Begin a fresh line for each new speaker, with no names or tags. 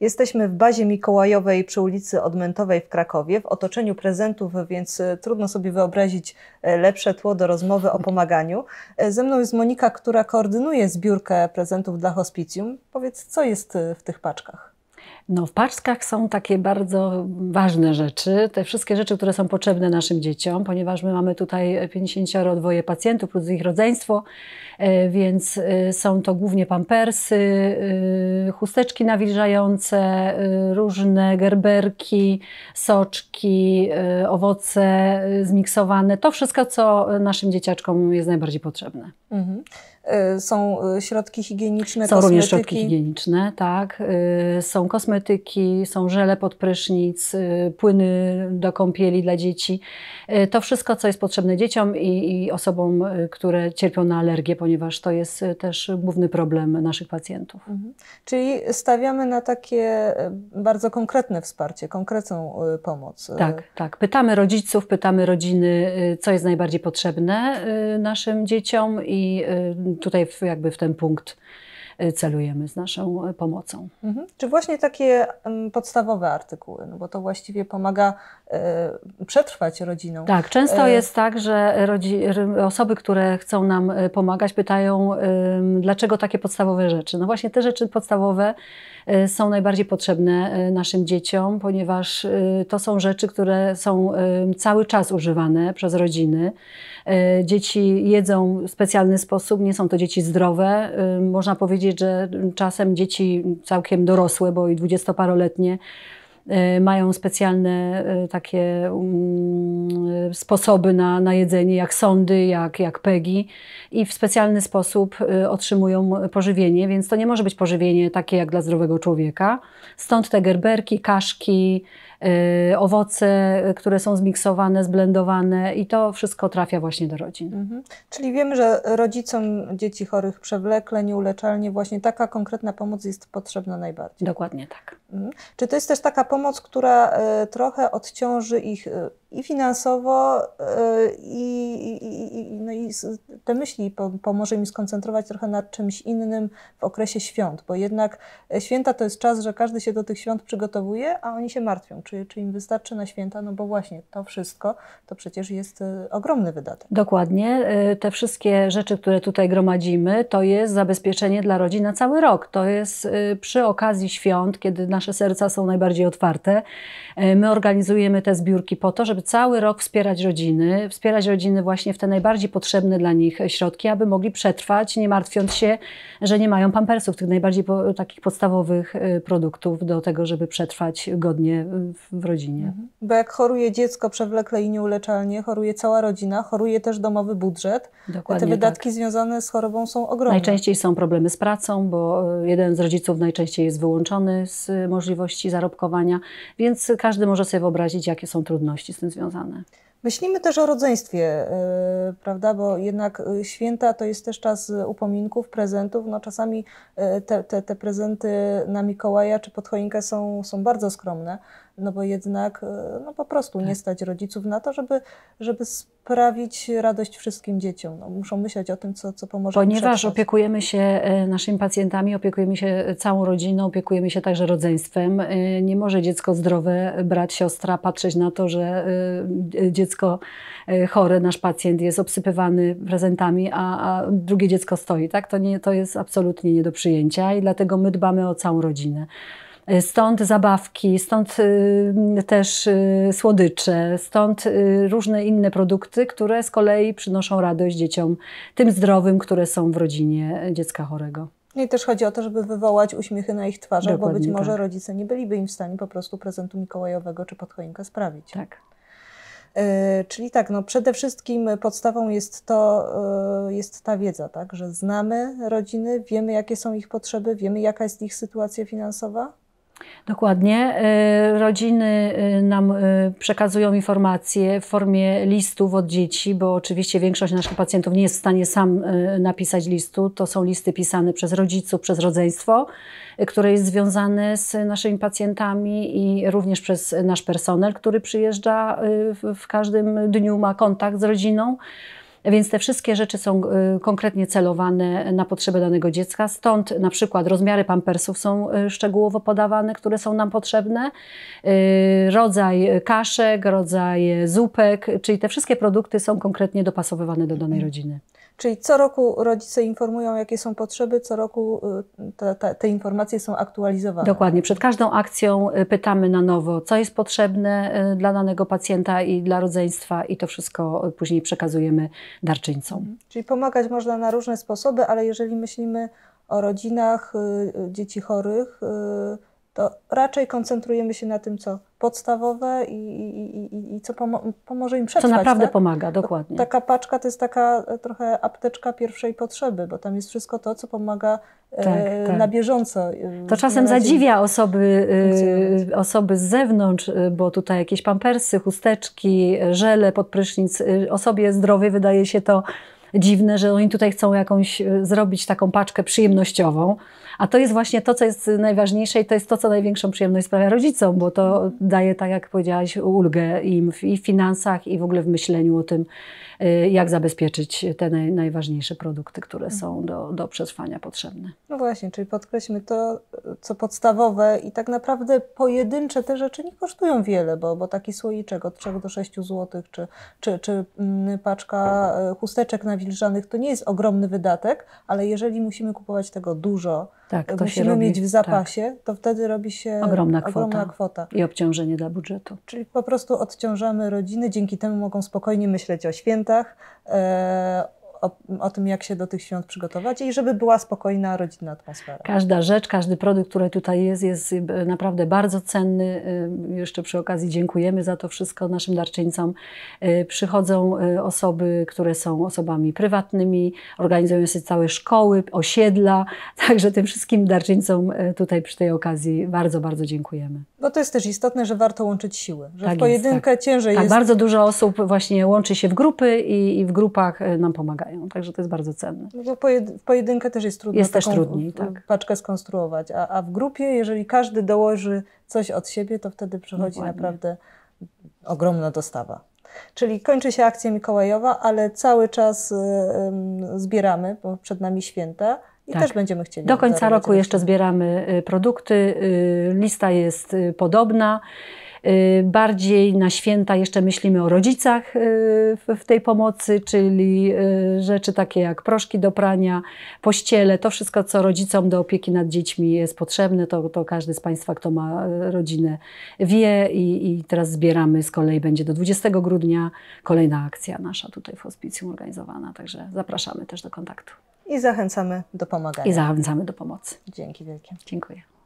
Jesteśmy w bazie mikołajowej przy ulicy Odmętowej w Krakowie, w otoczeniu prezentów, więc e, trudno sobie wyobrazić e, lepsze tło do rozmowy o pomaganiu. E, ze mną jest Monika, która koordynuje zbiórkę prezentów dla hospicjum. Powiedz, co jest w tych paczkach? No, w paczkach są takie bardzo
ważne rzeczy, te wszystkie rzeczy, które są potrzebne naszym dzieciom, ponieważ my mamy tutaj 50 dwoje pacjentów plus ich rodzeństwo, e, więc e, są to głównie pampersy, e, chusteczki nawilżające, różne gerberki, soczki, owoce zmiksowane. To wszystko, co naszym dzieciaczkom jest najbardziej potrzebne.
Mhm. Y, są y, środki higieniczne, Są kosmetyki. również środki higieniczne,
tak. Y, są kosmetyki, są żele pod prysznic, płyny do kąpieli dla dzieci. To wszystko, co jest potrzebne dzieciom i, i osobom, które cierpią na alergię, ponieważ to jest też główny problem naszych pacjentów.
Mhm. Czyli stawiamy na takie bardzo konkretne wsparcie, konkretną pomoc. Tak,
tak. Pytamy rodziców, pytamy rodziny, co jest najbardziej potrzebne naszym dzieciom i tutaj w, jakby w ten punkt
celujemy z naszą e, pomocą. Mhm. Czy właśnie takie mm, podstawowe artykuły, no bo to właściwie pomaga e, przetrwać rodziną. Tak, często e, jest
tak, że osoby, które chcą nam pomagać, pytają, dlaczego takie podstawowe rzeczy. No właśnie te rzeczy podstawowe są najbardziej potrzebne naszym dzieciom, ponieważ to są rzeczy, które są cały czas używane przez rodziny. Dzieci jedzą w specjalny sposób, nie są to dzieci zdrowe. Można powiedzieć, powiedzieć, że czasem dzieci całkiem dorosłe, bo i dwudziestoparoletnie, e, mają specjalne e, takie mm, sposoby na, na jedzenie, jak sądy, jak, jak pegi i w specjalny sposób e, otrzymują pożywienie, więc to nie może być pożywienie takie jak dla zdrowego człowieka. Stąd te gerberki, kaszki, Y, owoce, y, które są zmiksowane, zblendowane i to wszystko trafia właśnie do
rodzin. Mhm. Czyli wiemy, że rodzicom dzieci chorych przewlekle, nieuleczalnie właśnie taka konkretna pomoc jest potrzebna najbardziej. Dokładnie tak. Mhm. Czy to jest też taka pomoc, która y, trochę odciąży ich i finansowo, e, i, i, i, no i te myśli pomoże mi skoncentrować trochę nad czymś innym w okresie świąt, bo jednak e, święta to jest czas, że każdy się do tych świąt przygotowuje, a oni się martwią, czy, czy im wystarczy na święta, no bo właśnie to wszystko to przecież jest e, ogromny wydatek.
Dokładnie. Te wszystkie rzeczy, które tutaj gromadzimy, to jest zabezpieczenie dla rodzin na cały rok. To jest przy okazji świąt, kiedy nasze serca są najbardziej otwarte. My organizujemy te zbiórki po to, żeby żeby cały rok wspierać rodziny, wspierać rodziny właśnie w te najbardziej potrzebne dla nich środki, aby mogli przetrwać, nie martwiąc się, że nie mają pampersów, tych najbardziej po, takich podstawowych y, produktów do tego, żeby przetrwać godnie w, w rodzinie. Mhm.
Bo jak choruje dziecko przewlekle i nieuleczalnie, choruje cała rodzina, choruje też domowy budżet. Dokładnie te wydatki tak. związane z chorobą są ogromne. Najczęściej
są problemy z pracą, bo y, jeden z rodziców najczęściej jest wyłączony z y, możliwości zarobkowania, więc każdy może sobie wyobrazić, jakie są trudności z tym związane?
Myślimy też o rodzeństwie, y, prawda, bo jednak y, święta to jest też czas y, upominków, prezentów. No czasami te, te, te prezenty na Mikołaja czy pod choinkę są, są bardzo skromne, no bo jednak no po prostu tak. nie stać rodziców na to, żeby, żeby sprawić radość wszystkim dzieciom. No, muszą myśleć o tym, co, co pomoże Ponieważ im
opiekujemy się e, naszymi pacjentami, opiekujemy się e, całą rodziną, opiekujemy się także rodzeństwem. E, nie może dziecko zdrowe brać siostra, patrzeć na to, że dziecko dziecko e, chore, nasz pacjent jest obsypywany prezentami, a, a drugie dziecko stoi. Tak? To, nie, to jest absolutnie nie do przyjęcia i dlatego my dbamy o całą rodzinę. E, stąd zabawki, stąd y, też y, słodycze, stąd y, różne inne produkty, które z kolei przynoszą radość dzieciom, tym zdrowym, które są w rodzinie dziecka chorego.
No I też chodzi o to, żeby wywołać uśmiechy na ich twarzach, Dokładnie bo być może tak. rodzice nie byliby im w stanie po prostu prezentu mikołajowego czy podchoinkę sprawić. Tak. E, czyli tak, no przede wszystkim podstawą jest to, e, jest ta wiedza, tak, że znamy rodziny, wiemy jakie są ich potrzeby, wiemy jaka jest ich sytuacja finansowa,
Dokładnie. Y, rodziny y, nam y, przekazują informacje w formie listów od dzieci, bo oczywiście większość naszych pacjentów nie jest w stanie sam napisać listu. To są listy pisane przez rodziców, przez rodzeństwo, które jest związane z naszymi pacjentami i również przez nasz personel, który przyjeżdża w każdym dniu, ma kontakt z rodziną. Więc te wszystkie rzeczy są y, konkretnie celowane na potrzeby danego dziecka. Stąd na przykład rozmiary pampersów są y, szczegółowo podawane, które są nam potrzebne, y, rodzaj kaszek, rodzaj e, zupek, czyli te wszystkie produkty są konkretnie dopasowywane do danej mhm. rodziny.
Czyli co roku rodzice informują, jakie są potrzeby, co roku y, te, te, te, informacje są aktualizowane. Dokładnie.
Przed każdą akcją y, pytamy na nowo, co jest potrzebne y, dla danego pacjenta i dla rodzeństwa, i to wszystko później przekazujemy darczyńcom. Mhm.
Czyli pomagać można na różne sposoby, ale jeżeli myślimy o rodzinach dzieci chorych, to raczej koncentrujemy się na tym, co podstawowe i, i, i, i co pomo- pomoże im przetrwać. Co naprawdę tak? pomaga, no, dokładnie. Taka paczka to jest taka e, trochę apteczka pierwszej potrzeby, bo tam jest wszystko to, co pomaga e, tak, e, tak. na bieżąco. E, to czasem zadziwia
osoby, osoby z zewnątrz, bo tutaj jakieś pampersy, chusteczki, żele pod prysznic. Osobie zdrowej wydaje się to dziwne, że oni tutaj chcą jakąś zrobić taką paczkę przyjemnościową. A to jest właśnie to, co jest najważniejsze i to jest to, co największą przyjemność sprawia rodzicom, bo to daje, tak jak powiedziałaś, ulgę im w, i w finansach, i w ogóle w myśleniu o tym, y, jak zabezpieczyć te naj, najważniejsze produkty, które są do, do przetrwania potrzebne.
No właśnie, czyli podkreślmy to, co podstawowe i tak naprawdę pojedyncze te rzeczy nie kosztują wiele, bo, bo taki słoiczek od 3 do 6 zł, czy, czy, czy mm, paczka e, chusteczek nawilżanych to nie jest ogromny wydatek, ale jeżeli musimy kupować tego dużo, tak, to musimy robi, mieć w zapasie, tak. to wtedy robi się ogromna kwota, ogromna kwota. I
obciążenie dla budżetu.
Czyli po prostu odciążamy rodziny, dzięki temu mogą spokojnie myśleć o świętach, e, o, o, tym, jak się do tych świąt przygotować i żeby była spokojna, rodzinna atmosfera. Każda
rzecz, każdy produkt, który tutaj jest, jest y, naprawdę bardzo cenny. Y, jeszcze przy okazji dziękujemy za to wszystko naszym darczyńcom. Y, przychodzą osoby, które są osobami prywatnymi, organizują się całe szkoły, osiedla, także tym wszystkim darczyńcom tutaj przy tej okazji bardzo, bardzo dziękujemy. Bo
no to jest też istotne, że warto łączyć siły, że tak w pojedynkę jest, tak. ciężej tak, jest. bardzo dużo
osób właśnie łączy się w grupy i, i w grupach nam pomaga. Także to jest bardzo cenne.
No bo w pojedynkę też jest trudno jest też trudniej, tak. paczkę skonstruować, a, a w grupie, jeżeli każdy dołoży coś od siebie, to wtedy przychodzi Dokładnie. naprawdę ogromna dostawa. Czyli kończy się akcja Mikołajowa, ale cały czas y, zbieramy, bo przed nami święta. I tak. też będziemy chcieli. Do końca roku jeszcze
zbieramy y, produkty. Y, lista jest podobna. Y, bardziej na święta jeszcze myślimy o rodzicach y, w tej pomocy, czyli y, rzeczy takie jak proszki do prania, pościele, to wszystko, co rodzicom do opieki nad dziećmi jest potrzebne, to, to każdy z Państwa, kto ma rodzinę, wie i, i teraz zbieramy z kolei, będzie do 20 grudnia kolejna akcja nasza tutaj w hospicjum organizowana, także zapraszamy też do kontaktu.
I zachęcamy do pomagania. I zachęcamy do pomocy. Dzięki wielkie. Dziękuję.